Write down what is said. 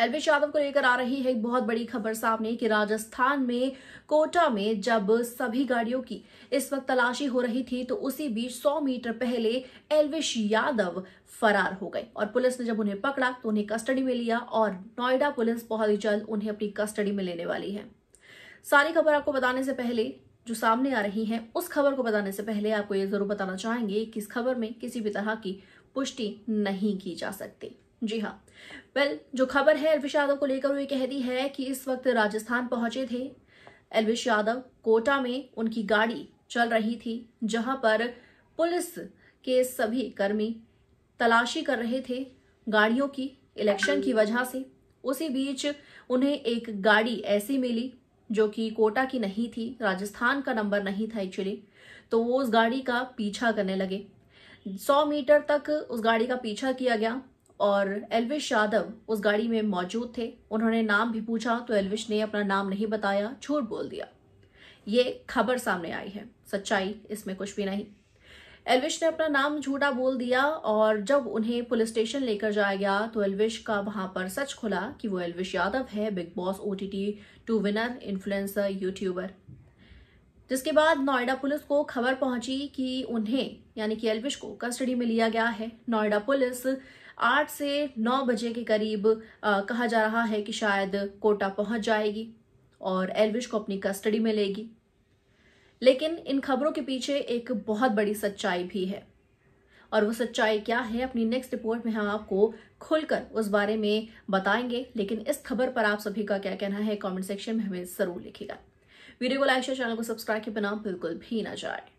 एलवेश यादव को लेकर आ रही है एक बहुत बड़ी खबर सामने कि राजस्थान में कोटा में जब सभी गाड़ियों की इस वक्त तलाशी हो रही थी तो उसी बीच 100 मीटर पहले एलविश यादव फरार हो गए और पुलिस ने जब उन्हें पकड़ा तो उन्हें कस्टडी में लिया और नोएडा पुलिस बहुत ही जल्द उन्हें अपनी कस्टडी में लेने वाली है सारी खबर आपको बताने से पहले जो सामने आ रही है उस खबर को बताने से पहले आपको ये जरूर बताना चाहेंगे कि इस खबर में किसी भी तरह की पुष्टि नहीं की जा सकती जी हाँ वेल well, जो खबर है अल्पेश यादव को लेकर कह कहती है कि इस वक्त राजस्थान पहुंचे थे अल्विश यादव कोटा में उनकी गाड़ी चल रही थी जहां पर पुलिस के सभी कर्मी तलाशी कर रहे थे गाड़ियों की इलेक्शन की वजह से उसी बीच उन्हें एक गाड़ी ऐसी मिली जो कि कोटा की नहीं थी राजस्थान का नंबर नहीं था एक्चुअली तो वो उस गाड़ी का पीछा करने लगे सौ मीटर तक उस गाड़ी का पीछा किया गया और एलविश यादव उस गाड़ी में मौजूद थे उन्होंने नाम भी पूछा तो एलविश ने अपना नाम नहीं बताया झूठ बोल दिया ये खबर सामने आई है सच्चाई इसमें कुछ भी नहीं एलविश ने अपना नाम झूठा बोल दिया और जब उन्हें पुलिस स्टेशन लेकर जाया गया तो एलविश का वहां पर सच खुला कि वो एलविश यादव है big boss O T T two winner influencer YouTuber जिसके बाद नोएडा पुलिस को खबर पहुंची कि उन्हें यानी कि एलविश को कस्टडी में लिया गया है नोएडा पुलिस आठ से नौ बजे के करीब आ, कहा जा रहा है कि शायद कोटा पहुंच जाएगी और एलविश को अपनी कस्टडी में लेगी लेकिन इन खबरों के पीछे एक बहुत बड़ी सच्चाई भी है और वो सच्चाई क्या है अपनी नेक्स्ट रिपोर्ट में हम आपको खुलकर उस बारे में बताएंगे लेकिन इस खबर पर आप सभी का क्या कहना है कमेंट सेक्शन में हमें जरूर लिखेगा वीडियो को लाइक शेयर चैनल को सब्सक्राइब के बिना बिल्कुल भी ना जाए